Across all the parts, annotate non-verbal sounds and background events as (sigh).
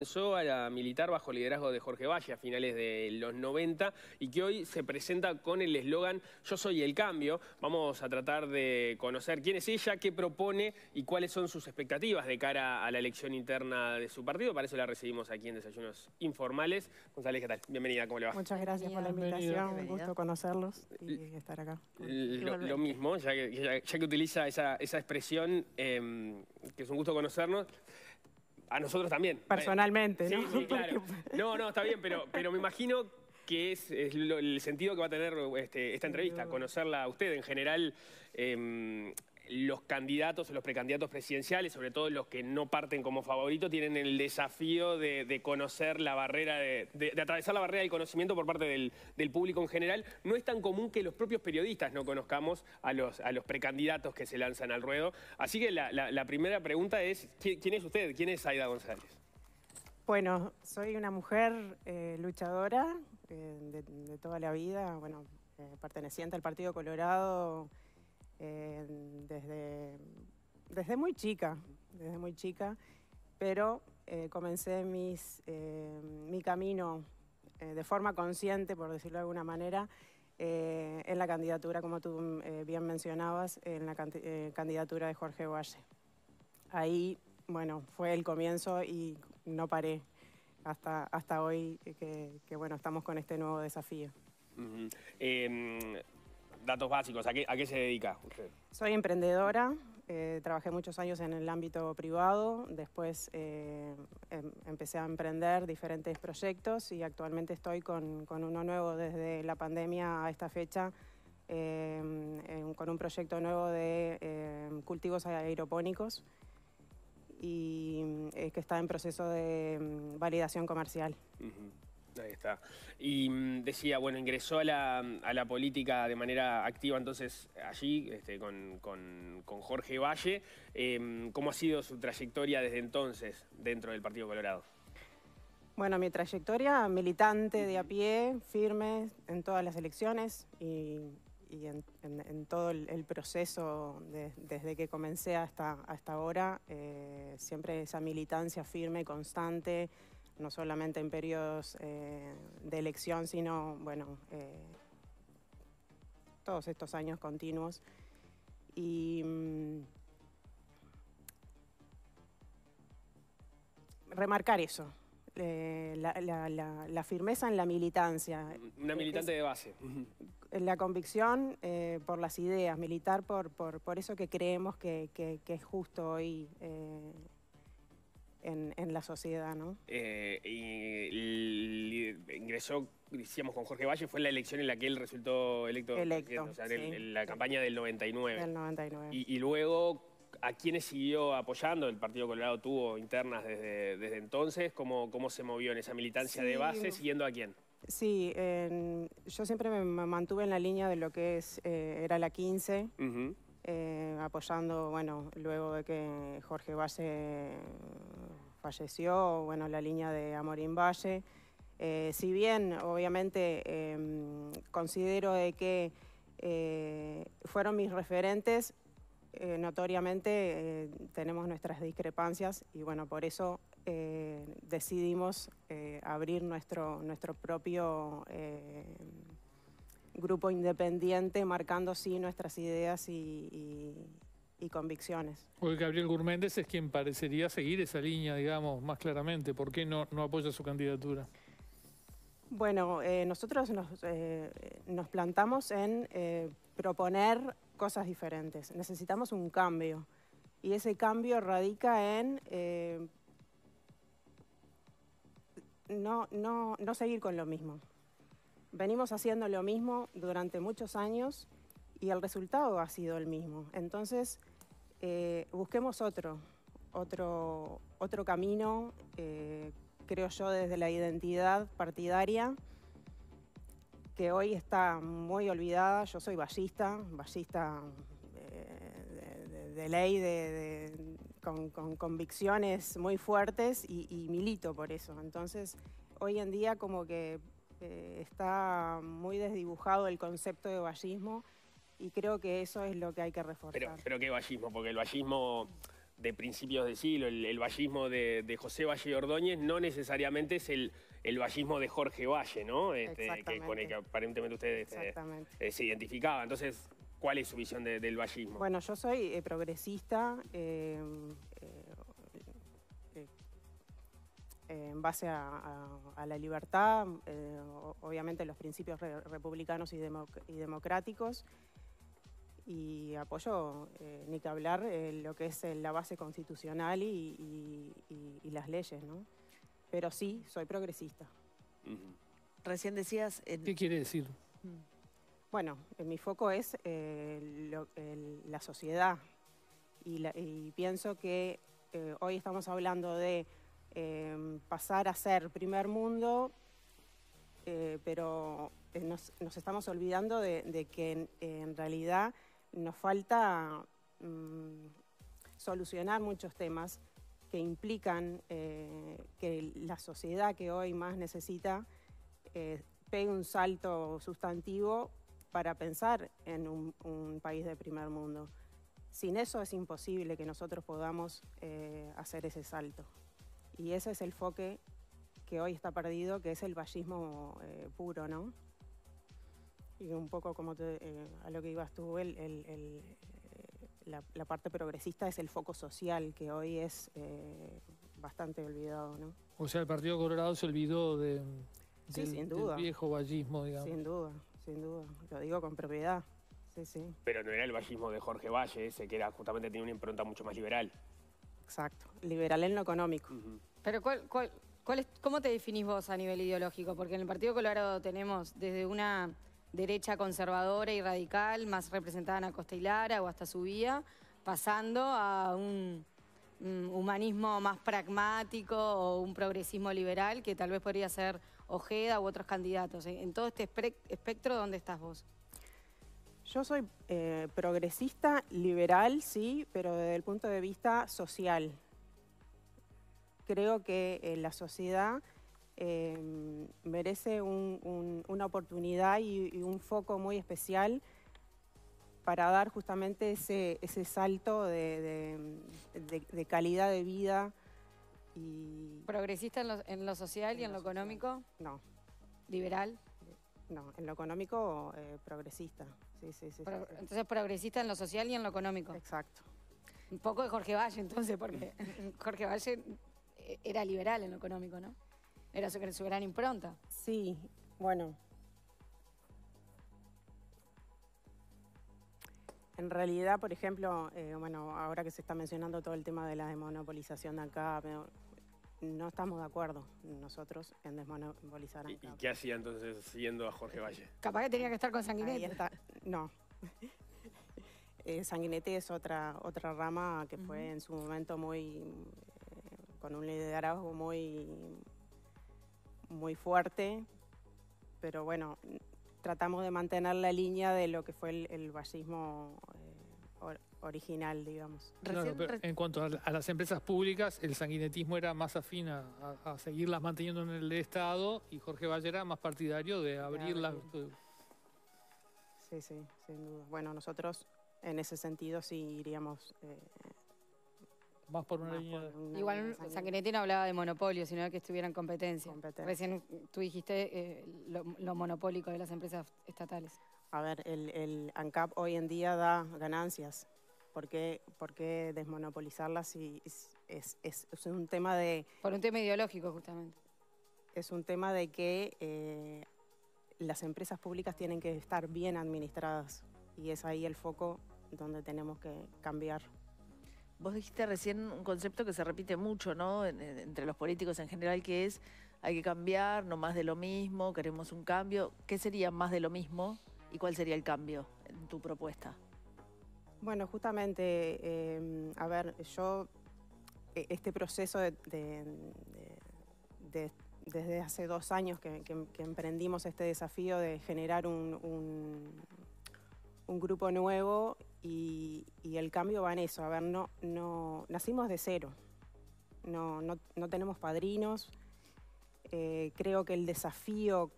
comenzó a militar bajo liderazgo de Jorge Valle a finales de los 90 y que hoy se presenta con el eslogan Yo soy el cambio. Vamos a tratar de conocer quién es ella, qué propone y cuáles son sus expectativas de cara a la elección interna de su partido. Para eso la recibimos aquí en Desayunos Informales. González, ¿qué tal? Bienvenida, ¿cómo le va? Muchas gracias por la invitación, un gusto conocerlos y estar acá. Lo, mismo, ya que, que, utiliza esa, expresión, em, que es un gusto conocernos. A nosotros también. Personalmente, ¿no? Sí, (laughs) claro. No, no, está bien, pero, pero me imagino que es, el sentido que va a tener este, esta entrevista, conocerla a usted. En general, em, los candidatos o los precandidatos presidenciales, sobre todo los que no parten como favoritos, tienen el desafío de, conocer la barrera, de, atravesar la barrera del conocimiento por parte del, público en general. No es tan común que los propios periodistas no conozcamos a los, precandidatos que se lanzan al ruedo. Así que la, primera pregunta es, ¿quién, es usted? ¿Quién es Aida González? Bueno, soy una mujer eh, luchadora eh, de, toda la vida, bueno, eh, perteneciente al Partido Colorado desde, desde muy chica, desde muy chica, pero eh, comencé mis, eh, mi camino eh, de forma consciente, por decirlo de alguna manera, en la candidatura, como tú bien mencionabas, en la candidatura de Jorge Valle. Ahí, bueno, fue el comienzo y no paré hasta, hasta hoy que, bueno, estamos con este nuevo desafío datos básicos, ¿a qué, se dedica usted? Soy emprendedora, eh, trabajé muchos años en el ámbito privado, después eh, em, empecé a emprender diferentes proyectos y actualmente estoy con, uno nuevo desde la pandemia a esta fecha, em, con un proyecto nuevo de em, cultivos aeropónicos y eh, que está en proceso de validación comercial. Ahí Y mm, decía, bueno, ingresó a la, política de manera activa entonces allí, este, con, Jorge Valle. Em, ¿Cómo ha sido su trayectoria desde entonces dentro del Partido Colorado? Bueno, mi trayectoria militante de a pie, firme en todas las elecciones y, en, todo el, proceso desde que comencé hasta, hasta ahora, eh, siempre esa militancia firme, constante, no solamente en periodos eh, de elección, sino, bueno, eh, todos estos años continuos. Y mm, remarcar eso, eh, la, firmeza en la militancia. Una militante de base. La convicción por las ideas, militar por, eso que creemos que, es justo hoy en, la sociedad, ¿no? Eh, ingresó, decíamos, con Jorge Valle, fue la elección en la que él resultó electo. Electo, O sea, en, la campaña del 99. Del 99. Y, luego, ¿a quiénes siguió apoyando? El Partido Colorado tuvo internas desde, entonces. ¿Cómo, ¿Cómo se movió en esa militancia de base? ¿Siguiendo a quién? Sí, yo siempre me mantuve en la línea de lo que es, eh, era la 15. Eh, apoyando, bueno, luego de que Jorge Valle falleció, bueno, la línea de Amorín Valle. Eh, si bien, obviamente, em, considero de que eh, fueron mis referentes, notoriamente tenemos nuestras discrepancias y, bueno, por eso decidimos abrir nuestro, nuestro propio grupo independiente marcando sí nuestras ideas y, convicciones. Hoy Gabriel Gurméndez es quien parecería seguir esa línea, digamos, más claramente. ¿Por qué no, apoya su candidatura? Bueno, eh, nosotros eh, nos, plantamos en eh, proponer cosas diferentes. Necesitamos un cambio. Y ese cambio radica en no, no, no seguir con lo mismo venimos haciendo lo mismo durante muchos años y el resultado ha sido el mismo. Entonces, eh, busquemos otro, otro, otro camino, eh, creo yo, desde la identidad partidaria, que hoy está muy olvidada. Yo soy ballista, ballista eh, de, ley, con, convicciones muy fuertes y, y milito por eso. Entonces, hoy en día como que está muy desdibujado el concepto de vallismo y creo que eso es lo que hay que reforzar. Pero, ¿qué vallismo? Porque el vallismo de principios de siglo, el, el vallismo de, José Valle Ordóñez no necesariamente es el, el vallismo de Jorge Valle, ¿no? Este, que, con el que aparentemente ustedes este, eh, se identificaba. Entonces, ¿cuál es su visión del vallismo? Bueno, yo soy eh, progresista, eh, en base a, la libertad, eh, obviamente los principios republicanos y, democráticos, y apoyo, eh, ni que hablar, eh, lo que es la base constitucional y, las leyes, ¿no? Pero sí, soy progresista. Recién decías... ¿Qué quiere decir? Mm. Bueno, mi foco es la sociedad, y pienso que hoy estamos hablando de Em, pasar a ser primer mundo, eh, pero eh, nos, estamos olvidando de, que en, realidad nos falta mm, solucionar muchos temas que implican eh, que la sociedad que hoy más necesita pegue un salto sustantivo para pensar en un, país de primer mundo. Sin eso es imposible que nosotros podamos hacer ese salto. Y ese es el foque que hoy está perdido, que es el vallismo eh, puro, ¿no? Y un poco como eh, a lo que ibas tú, eh, la, parte progresista es el foco social, que hoy es bastante olvidado, ¿no? O sea, el Partido Colorado se olvidó de, del, viejo vallismo, digamos. Sin duda, sin duda. Lo digo con propiedad. Sí, sí. Pero no era el vallismo de Jorge Valle, ese que era justamente tenía una impronta mucho más liberal. Exacto, liberal en lo económico. Pero ¿cómo te definís vos a nivel ideológico? Porque en el Partido Colorado tenemos desde una derecha conservadora y radical, más representada en Acosta y Lara o hasta su vía, pasando a un, humanismo más pragmático o un progresismo liberal que tal vez podría ser Ojeda u otros candidatos. En todo este espectro, ¿dónde estás vos? Yo soy eh, progresista, liberal, sí, pero desde el punto de vista social creo que eh, la sociedad em, merece una oportunidad y, un foco muy especial para dar justamente ese, salto de, calidad de vida. Y... ¿Progresista en lo, social y en lo, económico? No. ¿Liberal? No, en lo económico eh, progresista. Entonces progresista en lo social y en lo económico. Exacto. Un poco de Jorge Valle entonces, porque (laughs) Jorge Valle era liberal en lo económico, ¿no? Era su, gran impronta. Sí, bueno. En realidad, por ejemplo, eh, bueno, ahora que se está mencionando todo el tema de la desmonopolización de acá, no estamos de acuerdo nosotros en desmonopolizar acá. ¿Y, qué hacía entonces siguiendo a Jorge Valle? Capaz que tenía que estar con Sanguinetti. No. (laughs) Eh, Sanguinetti es otra, otra rama que fue en su momento muy con un liderazgo muy, muy fuerte, pero bueno, tratamos de mantener la línea de lo que fue el, el eh, original, digamos. en cuanto a, las empresas públicas, el sanguinetismo era más afín a, seguirlas manteniendo en el Estado y Jorge Valle más partidario de abrirlas. Sí, sí, sin duda. Bueno, nosotros en ese sentido sí iríamos eh, por Igual San hablaba de monopolio, sino de que estuvieran competencia. Recién tú dijiste eh, lo, monopólico de las empresas estatales. A ver, el, ANCAP hoy en día da ganancias. ¿Por qué, desmonopolizarlas si es, un tema de... Por un tema ideológico, justamente. Es un tema de que eh, las empresas públicas tienen que estar bien administradas y es ahí el foco donde tenemos que cambiar Vos dijiste recién un concepto que se repite mucho, ¿no? entre los políticos en general, que es hay que cambiar, no más de lo mismo, queremos un cambio. ¿Qué sería más de lo mismo y cuál sería el cambio en tu propuesta? Bueno, justamente, em, a ver, yo, e, este proceso de, desde hace dos años que, emprendimos este desafío de generar un, un grupo nuevo y, el cambio va en eso. A ver, no, no, nacimos de cero. No, no, tenemos padrinos. Eh, creo que el desafío,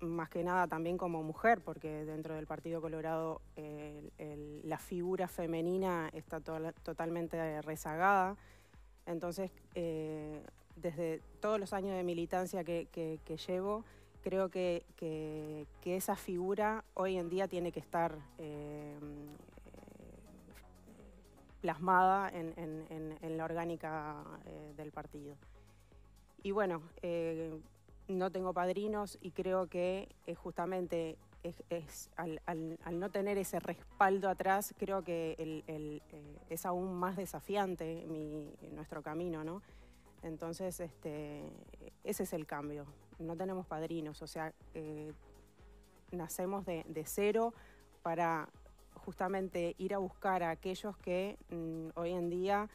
más que nada también como mujer, porque dentro del Partido Colorado la figura femenina está totalmente rezagada. Entonces, eh, desde todos los años de militancia que, llevo, creo que, que, esa figura hoy en día tiene que estar eh, plasmada en, la orgánica eh, del partido. Y bueno, eh, no tengo padrinos y creo que eh, justamente al, no tener ese respaldo atrás, creo que es aún más desafiante nuestro camino, ¿no? Entonces, este, ese es el cambio. No tenemos padrinos, o sea, nacemos de, cero para justamente ir a buscar a aquellos que mm, hoy en día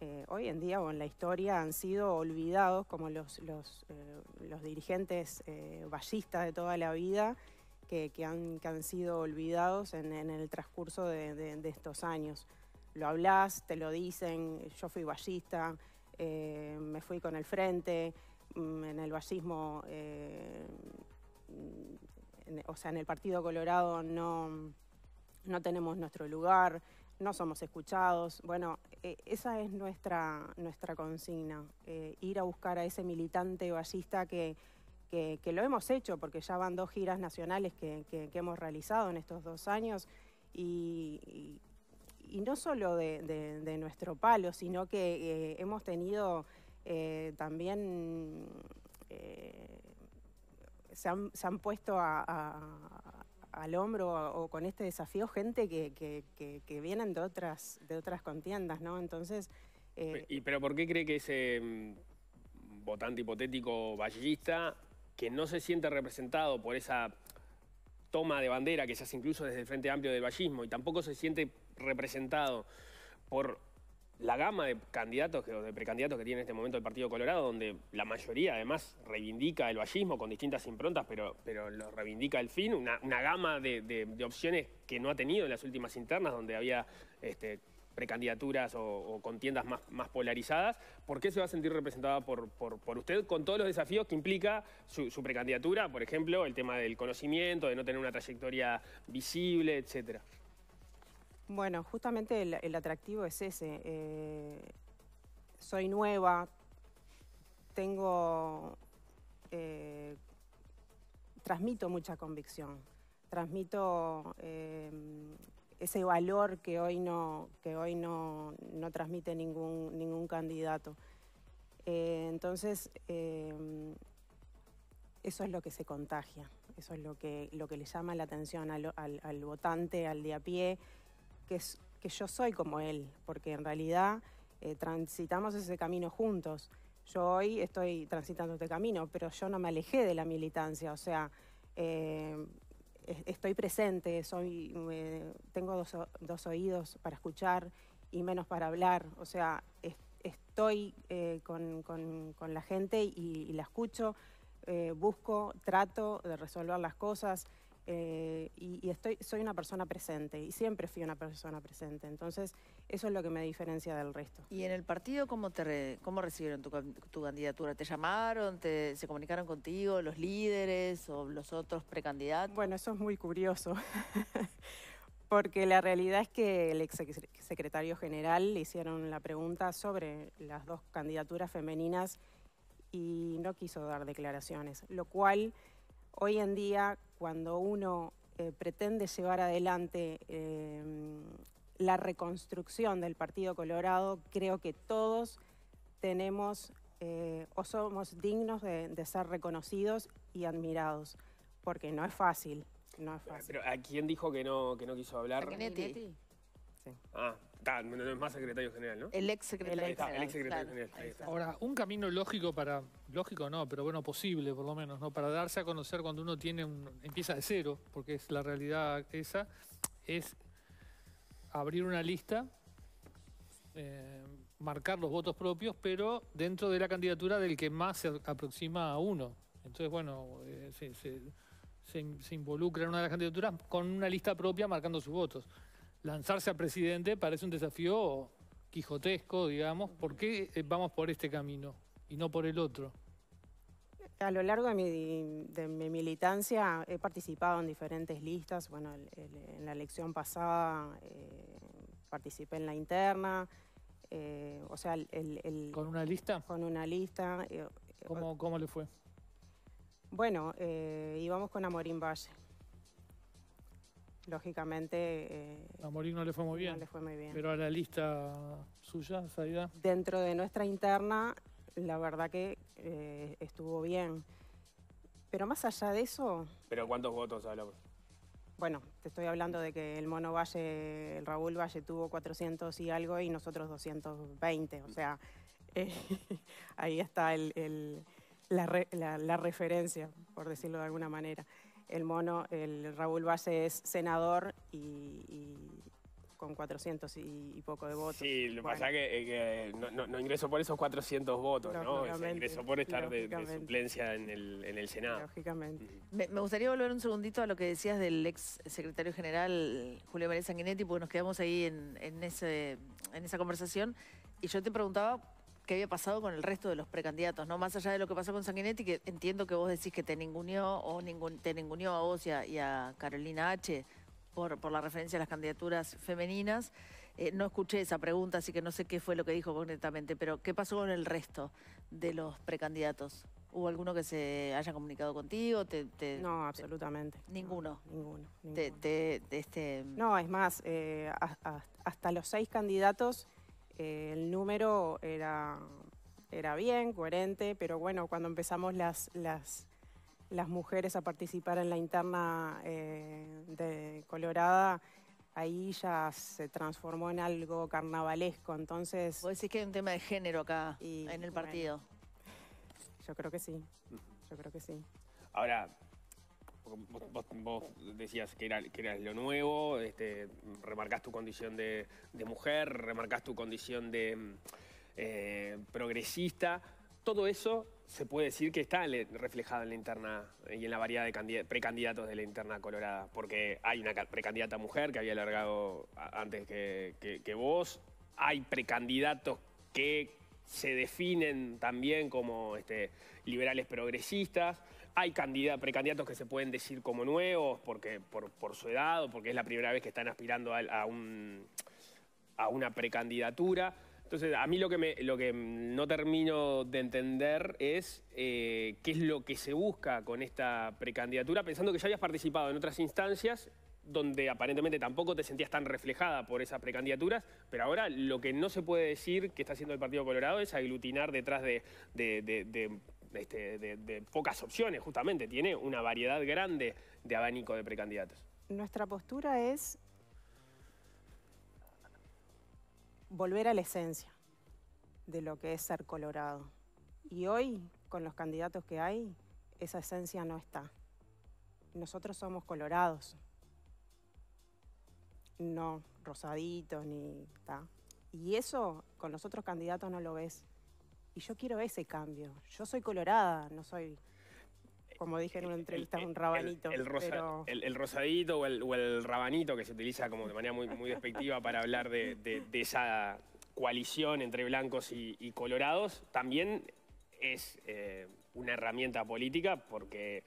eh, hoy en día o en la historia han sido olvidados como los, los, eh, dirigentes ballistas eh, de toda la vida que, han, han, sido olvidados en, el transcurso de, estos años. Lo hablas, te lo dicen, yo fui ballista, me fui con el frente, mm, en el ballismo, o sea, en el Partido Colorado no no tenemos nuestro lugar, no somos escuchados. Bueno, eh, esa es nuestra, consigna, eh, ir a buscar a ese militante ballista que, que, lo hemos hecho, porque ya van dos giras nacionales que, hemos realizado en estos dos años, y, no solo de, nuestro palo, sino que eh, hemos tenido también... Se han, puesto a, al hombro o, con este desafío gente que, que, vienen de otras, de otras contiendas, ¿no? Entonces... Eh, ¿Y pero por qué cree que ese mm, votante hipotético vallista que no se siente representado por esa toma de bandera que se hace incluso desde el Frente Amplio del ballismo y tampoco se siente representado por la gama de candidatos o de precandidatos que tiene en este momento el Partido Colorado, donde la mayoría además reivindica el vallismo con distintas improntas, pero, pero lo reivindica el fin, una, gama de, opciones que no ha tenido en las últimas internas, donde había este, precandidaturas o, contiendas más, polarizadas, ¿por qué se va a sentir representada por, usted con todos los desafíos que implica su, su, precandidatura? Por ejemplo, el tema del conocimiento, de no tener una trayectoria visible, etcétera. Bueno, justamente el, atractivo es ese. Eh, soy nueva, tengo, eh, transmito mucha convicción, transmito eh, ese valor que hoy no, que hoy no, no transmite ningún, ningún candidato. entonces, eso es lo que se contagia, eso es lo que, lo que le llama la atención al, al votante, al de a pie, que, yo soy como él, porque en realidad eh, transitamos ese camino juntos. Yo hoy estoy transitando este camino, pero yo no me alejé de la militancia, o sea, eh, estoy presente, soy, eh, tengo dos, dos, oídos para escuchar y menos para hablar, o sea, estoy con, la gente y la escucho, busco, trato de resolver las cosas. Eh, y, estoy, soy una persona presente y siempre fui una persona presente. Entonces, eso es lo que me diferencia del resto. ¿Y en el partido cómo, te recibieron tu, candidatura? ¿Te llamaron? Te, ¿Se comunicaron contigo los líderes o los otros precandidatos? Bueno, eso es muy curioso. (laughs) Porque la realidad es que el ex secretario general le hicieron la pregunta sobre las dos candidaturas femeninas y no quiso dar declaraciones, lo cual Hoy en día, cuando uno eh, pretende llevar adelante em, la reconstrucción del Partido Colorado, creo que todos tenemos eh, o somos dignos de, ser reconocidos y admirados, porque no es fácil. Pero ¿a quién dijo que no, que no quiso hablar? Ah, no es más secretario general, ¿no? El ex secretario, general. Ahora, un camino lógico para, lógico no, pero bueno, posible por lo menos, ¿no? Para darse a conocer cuando uno tiene un, empieza de cero, porque es la realidad esa, es abrir una lista, eh, marcar los votos propios, pero dentro de la candidatura del que más se aproxima a uno. Entonces, bueno, eh, se, se involucra en una de las candidaturas con una lista propia marcando sus votos lanzarse a presidente parece un desafío quijotesco, digamos. ¿Por qué eh, vamos por este camino y no por el otro? A lo largo de mi, militancia he participado en diferentes listas. Bueno, en la elección pasada eh, participé en la interna. Eh, o sea, el, ¿Con una lista? Con una lista. ¿Cómo, ¿Cómo, le fue? Bueno, íbamos con Amorín Valle lógicamente... a eh, Morín no le fue muy bien. bien. Pero a la lista suya, Saida. Dentro de nuestra interna, la verdad que eh, estuvo bien. Pero más allá de eso... ¿Pero cuántos votos hablamos? Bueno, te estoy hablando de que el Mono Valle, el Raúl Valle tuvo 400 y algo y nosotros 220. O sea, (laughs) eh, ahí está el, la referencia, por decirlo de alguna manera el mono, el Raúl Valle es senador y, con 400 y, poco de votos. Sí, lo que pasa es que, eh, no, ingresó por esos 400 votos, ¿no? ingresó por estar de, suplencia en el, Senado. Lógicamente. Me, gustaría volver un segundito a lo que decías del ex secretario general Julio María Sanguinetti, porque nos quedamos ahí en, en esa conversación. Y yo te preguntaba ¿Qué había pasado con el resto de los precandidatos, ¿no? Más allá de lo que pasó con Sanguinetti, que entiendo que vos decís que te ningunió o ningun, te ninguneó a vos y a, Carolina H. Por, por, la referencia a las candidaturas femeninas. Eh, no escuché esa pregunta, así que no sé qué fue lo que dijo concretamente, pero ¿qué pasó con el resto de los precandidatos? ¿Hubo alguno que se haya comunicado contigo? no, absolutamente. ninguno. ninguno. Este... No, es más, eh, hasta los seis candidatos el número era, era bien, coherente, pero bueno, cuando empezamos las, las, las mujeres a participar en la interna eh, de Colorada, ahí ya se transformó en algo carnavalesco, entonces... Vos decís que hay un tema de género acá, en el partido. yo creo que sí, yo creo que sí. Ahora, Vos, decías que, era, que eras lo nuevo, este, remarcás tu condición de, mujer, remarcas tu condición de eh, progresista. Todo eso se puede decir que está reflejado en la interna y en la variedad de precandidatos de la interna colorada, porque hay una precandidata mujer que había alargado antes que, vos, hay precandidatos que se definen también como este, liberales progresistas. Hay precandidatos que se pueden decir como nuevos porque, por, su edad o porque es la primera vez que están aspirando a, una precandidatura. Entonces, a mí lo que, no termino de entender es eh, qué es lo que se busca con esta precandidatura, pensando que ya habías participado en otras instancias donde aparentemente tampoco te sentías tan reflejada por esas precandidaturas, pero ahora lo que no se puede decir que está haciendo el Partido Colorado es aglutinar detrás de este, de, pocas opciones, justamente. Tiene una variedad grande de abanico de precandidatos. Nuestra postura es volver a la esencia de lo que es ser colorado. Y hoy, con los candidatos que hay, esa esencia no está. Nosotros somos colorados, no rosaditos ni... Y eso con los otros candidatos no lo ves. Y yo quiero ese cambio. Yo soy colorada, no soy como dije en una entrevista, un rabanito. El, rosadito o, el, rabanito que se utiliza como de manera muy, muy despectiva para hablar de, esa coalición entre blancos y, colorados, también es eh, una herramienta política porque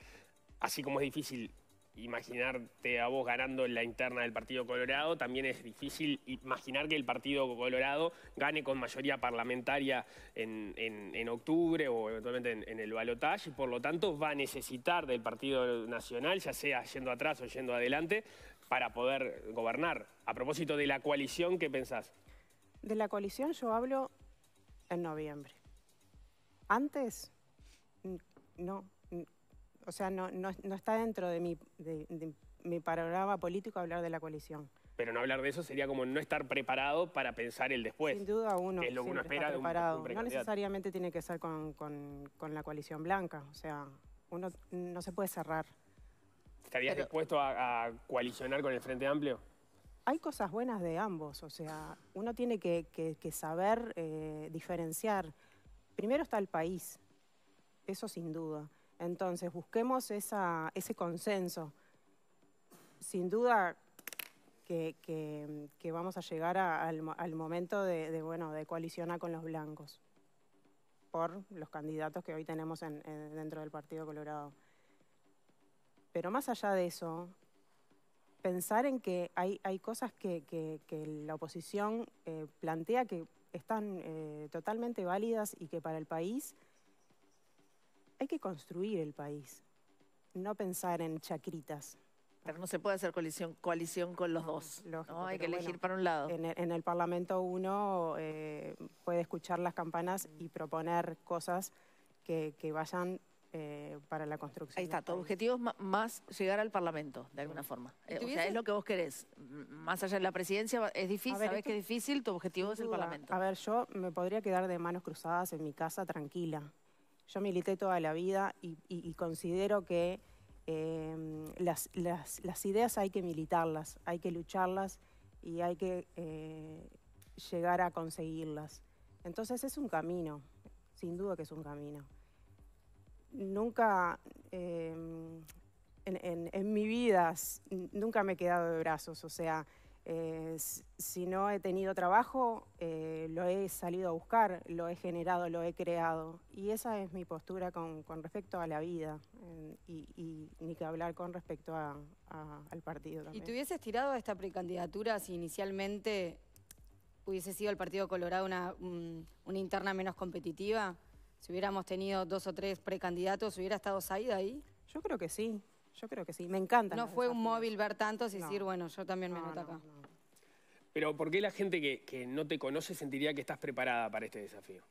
así como es difícil imaginarte a vos ganando en la interna del Partido Colorado, también es difícil imaginar que el Partido Colorado gane con mayoría parlamentaria en, octubre o eventualmente en, el balotaje, por lo tanto va a necesitar del Partido Nacional, ya sea yendo atrás o yendo adelante, para poder gobernar. A propósito de la coalición, ¿qué pensás? De la coalición yo hablo en noviembre. Antes, no, o sea, no, está dentro de mi, de, panorama político hablar de la coalición. Pero no hablar de eso sería como no estar preparado para pensar el después. Sin duda uno. es No necesariamente tiene que ser con, la coalición blanca. O sea, uno no se puede cerrar. ¿Estarías dispuesto a, coalicionar con el Frente Amplio? Hay cosas buenas de ambos. O sea, uno tiene que, saber eh, diferenciar. Primero está el país. Eso sin duda. Entonces, busquemos ese consenso. Sin duda que, vamos a llegar al, momento de, coalicionar con los blancos por los candidatos que hoy tenemos dentro del Partido Colorado. Pero más allá de eso, pensar en que hay, cosas que, la oposición eh, plantea que están eh, totalmente válidas y que para el país hay que construir el país, no pensar en chacritas. Pero no se puede hacer coalición, con los dos. ¿no? Hay que elegir para un lado. En el, Parlamento uno eh, puede escuchar las campanas y proponer cosas que, vayan eh, para la construcción. Ahí está, tu objetivo es más llegar al Parlamento, de alguna mm. forma. Eh, es lo que vos querés. Más allá de la presidencia, es difícil, ver, sabés que difícil, tu objetivo es el Parlamento. A ver, yo me podría quedar de manos cruzadas en mi casa tranquila. Yo milité toda la vida y, considero que em, las, ideas hay que militarlas, hay que lucharlas y hay que eh, llegar a conseguirlas. Entonces es un camino, sin duda que es un camino. Nunca, em, en, en mi vida, nunca me he quedado de brazos, o sea, eh, si no he tenido trabajo, eh, lo he salido a buscar, lo he generado, lo he creado. Y esa es mi postura con, con respecto a la vida eh, y, ni que hablar con respecto a, al partido. También. ¿Y te hubieses tirado a esta precandidatura si inicialmente hubiese sido el Partido Colorado una, una interna menos competitiva? Si hubiéramos tenido dos o tres precandidatos, ¿hubiera estado Saida ahí? Yo creo que sí. Yo creo que sí, me encanta. No fue un móvil ver tantos y decir, bueno, yo también me noto acá. Pero ¿por qué la gente que, no te conoce sentiría que estás preparada para este desafío?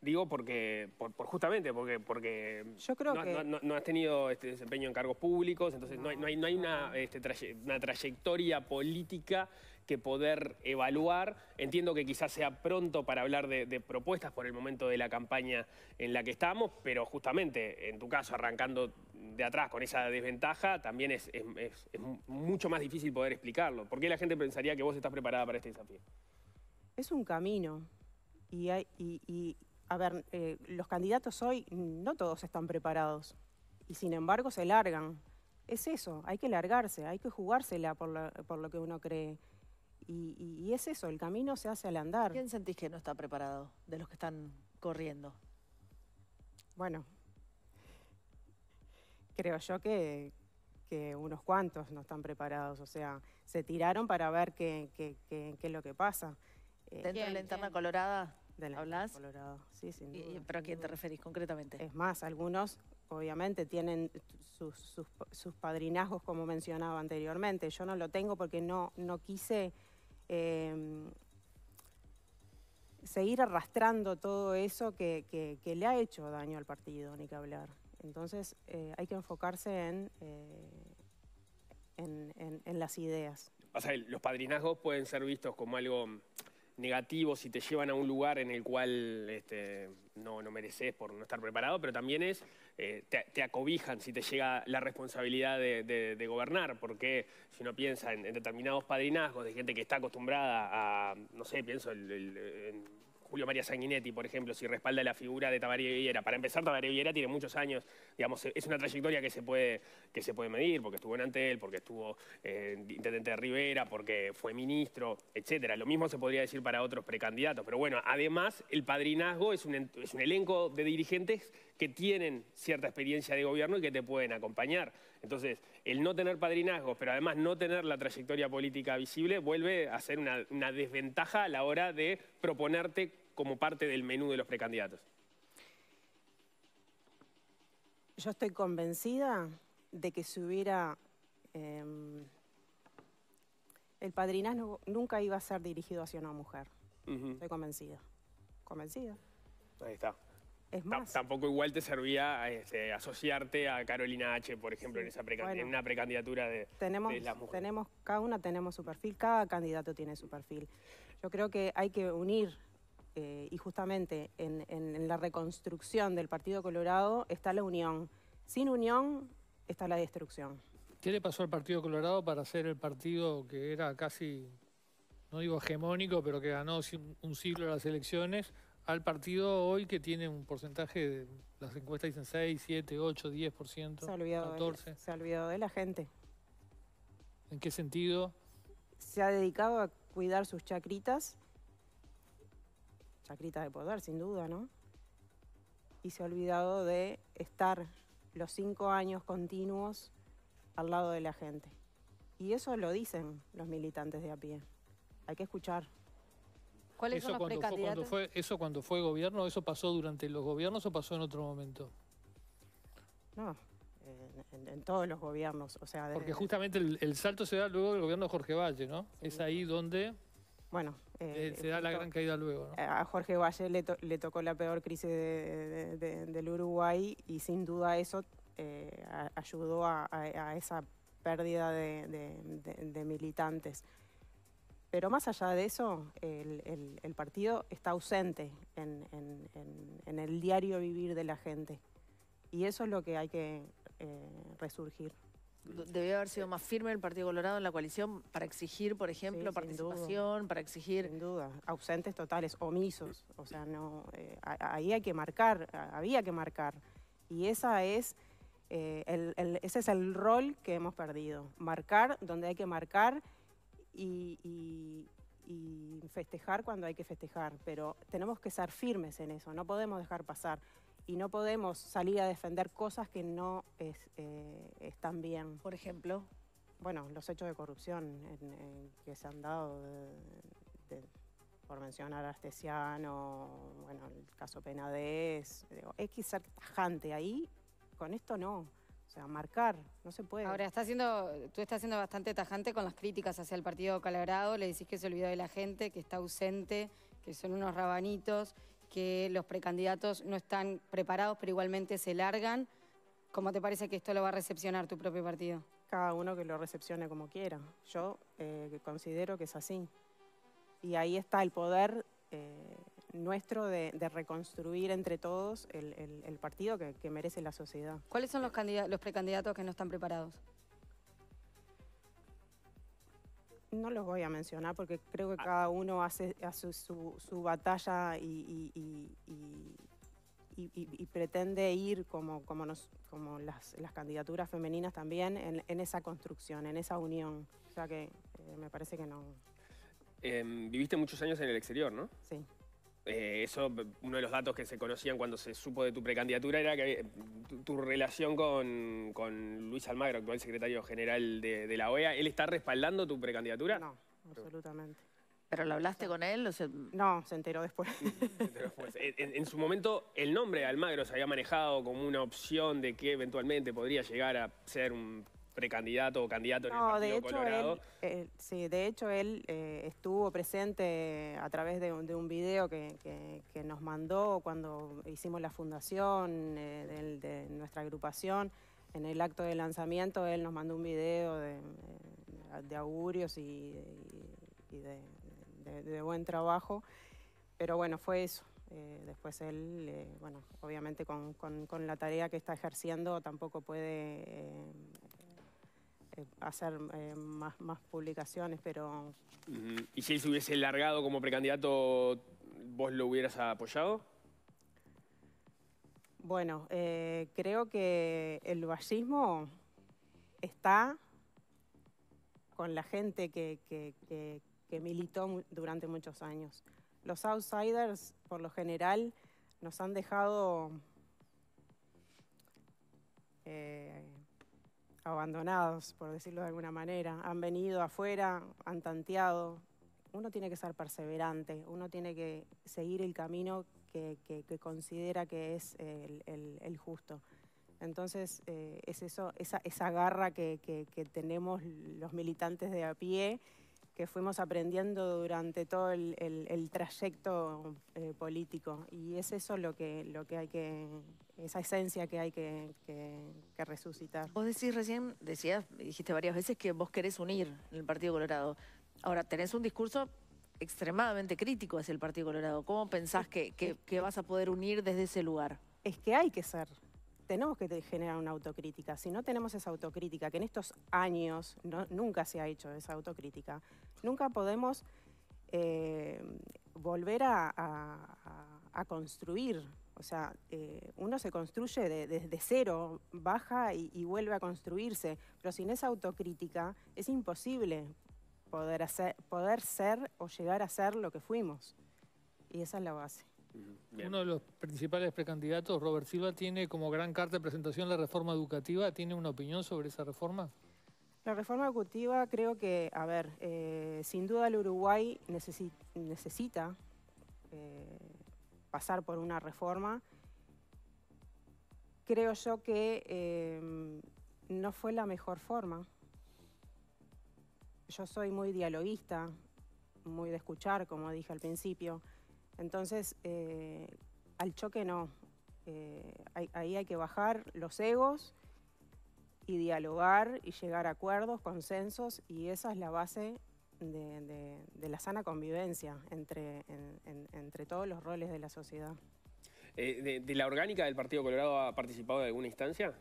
Digo porque, por, justamente, porque, porque yo creo no, que... no, has tenido este desempeño en cargos públicos, entonces no, hay, hay una, este, una trayectoria política que poder evaluar. Entiendo que quizás sea pronto para hablar de, propuestas por el momento de la campaña en la que estamos, pero justamente en tu caso, arrancando de atrás con esa desventaja, también es, mucho más difícil poder explicarlo. ¿Por qué la gente pensaría que vos estás preparada para este desafío? Es un camino y, a ver, eh, los candidatos hoy no todos están preparados y sin embargo se largan. Es eso, hay que largarse, hay que jugársela por, por lo que uno cree y, es eso, el camino se hace al andar. ¿Quién sentís que no está preparado de los que están corriendo? Bueno, creo yo que, unos cuantos no están preparados, o sea, se tiraron para ver qué, es lo que pasa. Eh, ¿Dentro de la interna colorada? De la ¿Hablas? colorada, Sí, ¿Pero a quién te referís concretamente? Es más, algunos obviamente tienen sus, padrinazgos como mencionaba anteriormente. Yo no lo tengo porque no, no quise Em, seguir arrastrando todo eso que, le ha hecho daño al partido, ni que hablar. Entonces eh, hay que enfocarse en, eh, en, las ideas. los padrinazgos pueden ser vistos como algo negativos si te llevan a un lugar en el cual este, no, mereces por no estar preparado, pero también es, eh, te, acobijan si te llega la responsabilidad de, gobernar, porque si uno piensa en, determinados padrinazgos de gente que está acostumbrada a, no sé, pienso el, en Julio María Sanguinetti, por ejemplo, si respalda la figura de Tabaré Villera. Para empezar, Tabaré Villera tiene muchos años, digamos, es una trayectoria que se puede, que se puede medir, porque estuvo en Antel, porque estuvo eh, intendente de Rivera, porque fue ministro, etc. Lo mismo se podría decir para otros precandidatos, pero bueno, además el padrinazgo es un, elenco de dirigentes que tienen cierta experiencia de gobierno y que te pueden acompañar. Entonces, el no tener padrinazgo, pero además no tener la trayectoria política visible, vuelve a ser una, una desventaja a la hora de proponerte como parte del menú de los precandidatos? Yo estoy convencida de que si hubiera... Em, el padrinazgo nunca iba a ser dirigido hacia una mujer. Estoy convencida. Convencida. Ahí está. tampoco igual te servía este, asociarte a Carolina H, por ejemplo, en, esa una precandidatura de, tenemos, de Tenemos, cada una tenemos su perfil, cada candidato tiene su perfil. Yo creo que hay que unir eh, y justamente en, la reconstrucción del Partido Colorado está la unión. Sin unión está la destrucción. ¿Qué le pasó al Partido Colorado para ser el partido que era casi, no digo hegemónico, pero que ganó un siglo de las elecciones, al partido hoy que tiene un porcentaje, de, las encuestas dicen 6, 7, 8, 10%, 14? se ha olvidado de la gente. ¿En qué sentido? Se ha dedicado a cuidar sus chacritas chacrita de poder, sin duda, ¿no? Y se ha olvidado de estar los cinco años continuos al lado de la gente. Y eso lo dicen los militantes de a pie. Hay que escuchar. ¿Cuáles son cuando ¿Eso cuando fue gobierno? ¿Eso pasó durante los gobiernos o pasó en otro momento? No, en, todos los gobiernos. O sea, Porque justamente el, salto se da luego del gobierno de Jorge Valle, ¿no? Es ahí donde bueno... Eh, eh, da la gran caída luego, A Jorge Valle le, tocó la peor crisis del Uruguay y sin duda eso eh, ayudó a, esa pérdida de, militantes. Pero más allá de eso, el, partido está ausente en, el diario vivir de la gente. Y eso es lo que hay que eh, resurgir debió haber sido más firme el Partido Colorado en la coalición para exigir, por ejemplo, participación, para exigir... Sin duda, ausentes totales, omisos. O sea, no, eh, ahí hay que marcar, había que marcar. Y esa es... Eh, el, ese es el rol que hemos perdido, marcar donde hay que marcar y, y festejar cuando hay que festejar, pero tenemos que ser firmes en eso, no podemos dejar pasar y no podemos salir a defender cosas que no eh, están bien. Por ejemplo. Bueno, los hechos de corrupción que se han dado, por mencionar a bueno, el caso Penades, digo, Es que ser tajante ahí, con esto no. O sea, marcar, no se puede. Ahora, está tú estás siendo bastante tajante con las críticas hacia el partido Calabrado, le decís que se olvidó de la gente, que está ausente, que son unos rabanitos que los precandidatos no están preparados, pero igualmente se largan. ¿Cómo te parece que esto lo va a recepcionar tu propio partido? Cada uno que lo recepcione como quiera. Yo eh, considero que es así. Y ahí está el poder eh, nuestro de, reconstruir entre todos el, partido que, merece la sociedad. ¿Cuáles son los precandidatos que no están preparados? no los voy a mencionar porque creo que ah. cada uno hace, su, su, batalla y, y, pretende ir como, como, como las, las, candidaturas femeninas también en, esa construcción, en esa unión. O sea que eh, me parece que no. Em, viviste muchos años en el exterior, ¿no? Sí. Eh, eso, uno de los datos que se conocían cuando se supo de tu precandidatura era que eh, tu, relación con, Luis Almagro, actual secretario general de, la OEA, ¿él está respaldando tu precandidatura? No, absolutamente. ¿Pero lo hablaste con él? No, se enteró después. Mm, en, en, su momento, el nombre de Almagro se había manejado como una opción de que eventualmente podría llegar a ser un precandidato o candidato en el Partido de hecho, Él, eh, sí, de hecho él eh, estuvo presente a través de un, video que, nos mandó cuando hicimos la fundación eh, de nuestra agrupación. En el acto de lanzamiento él nos mandó un video de, augurios y, de, buen trabajo. Pero bueno, fue eso. después él, bueno, obviamente con, la tarea que está ejerciendo tampoco puede eh, hacer eh, más, publicaciones, pero... ¿Y si se hubiese largado como precandidato, vos lo hubieras apoyado? Bueno, eh, creo que el vallismo está con la gente que, militó durante muchos años. Los outsiders, por lo general, nos han dejado... Eh, abandonados, por decirlo de alguna manera. Han venido afuera, han tanteado. Uno tiene que ser perseverante, uno tiene que seguir el camino que, considera que es el, justo. Entonces, eh, es eso, esa, garra que, tenemos los militantes de a pie, que fuimos aprendiendo durante todo el, trayecto eh, político. Y es eso lo que, lo que hay que esa esencia que hay que, resucitar. Vos decís recién, decías, dijiste varias veces que vos querés unir el Partido Colorado. Ahora, tenés un discurso extremadamente crítico hacia el Partido Colorado. ¿Cómo pensás que, vas a poder unir desde ese lugar? Es que hay que ser tenemos que generar una autocrítica. Si no tenemos esa autocrítica, que en estos años nunca se ha hecho esa autocrítica, nunca podemos eh, volver a, construir o sea, eh, uno se construye desde cero, baja y, vuelve a construirse, pero sin esa autocrítica es imposible poder, hacer, poder ser o llegar a ser lo que fuimos. Y esa es la base. Uno de los principales precandidatos, Robert Silva, tiene como gran carta de presentación la reforma educativa. ¿Tiene una opinión sobre esa reforma? La reforma educativa creo que, a ver, eh, sin duda el Uruguay necesita eh, pasar por una reforma, creo yo que eh, no fue la mejor forma. Yo soy muy dialoguista, muy de escuchar, como dije al principio. Entonces, eh, al choque no. Eh, ahí, hay que bajar los egos y dialogar y llegar a acuerdos, consensos, y esa es la base de, la sana convivencia entre, entre todos los roles de la sociedad. Eh, de, la orgánica del Partido Colorado ha participado de alguna instancia?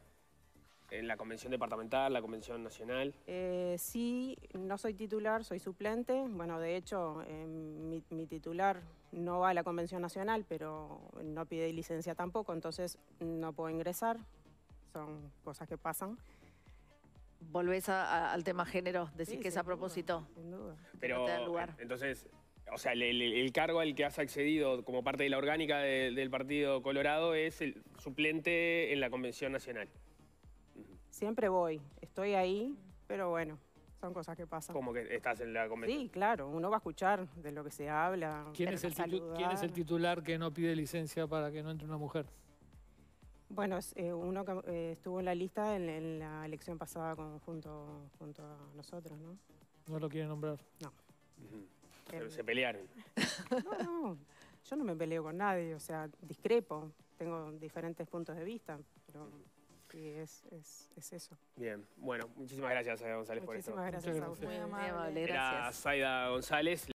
¿En la convención departamental, la convención nacional? Eh, sí, no soy titular, soy suplente. Bueno, de hecho, eh, mi, titular no va a la convención nacional, pero no pide licencia tampoco, entonces no puedo ingresar. Son cosas que pasan volvés al tema género, decir que es a propósito. sin duda. Pero, eh, entonces, o sea, el, cargo al que has accedido como parte de la orgánica del Partido Colorado es el suplente en la Convención Nacional. Siempre voy, estoy ahí, pero bueno, son cosas que pasan. Como que estás en la convención. Sí, claro, uno va a escuchar de lo que se habla. ¿quién es el titular que no pide licencia para que no entre una mujer? Bueno, es eh, uno que eh, estuvo en la lista en, la elección pasada con, junto, junto, a nosotros, ¿no? No lo quiere nombrar. No. Eh, se pelearon. No, no, yo no me peleo con nadie, o sea, discrepo, tengo diferentes puntos de vista, pero... Sí, es, eso. Bien, bueno, muchísimas gracias, Saida eh, González, por esto. Muchísimas gracias, a usted. Muy amable, gracias. González.